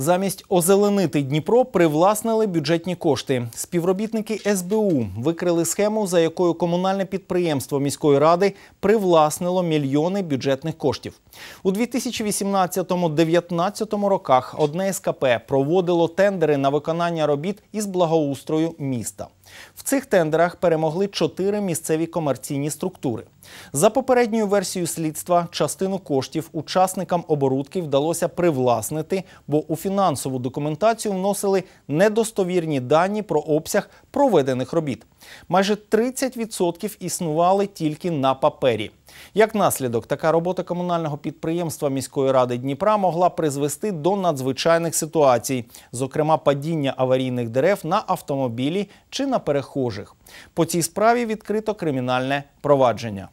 Замість озеленити Дніпро привласнили бюджетні кошти. Співробітники СБУ викрили схему, за якою комунальне підприємство міської ради привласнило мільйони бюджетних коштів. У 2018-2019 роках одне СКП проводило тендери на виконання робіт із благоустрою міста. В цих тендерах перемогли чотири місцеві комерційні структури. За попередньою версією слідства, частину коштів учасникам оборудки вдалося привласнити, бо у фінансову документацію вносили недостовірні дані про обсяг проведених робіт. Майже 30% існували тільки на папері. Як наслідок, така робота комунального підприємства міської ради Дніпра могла призвести до надзвичайних ситуацій, зокрема падіння аварійних дерев на автомобілі чи на перехожих. По цій справі відкрито кримінальне провадження.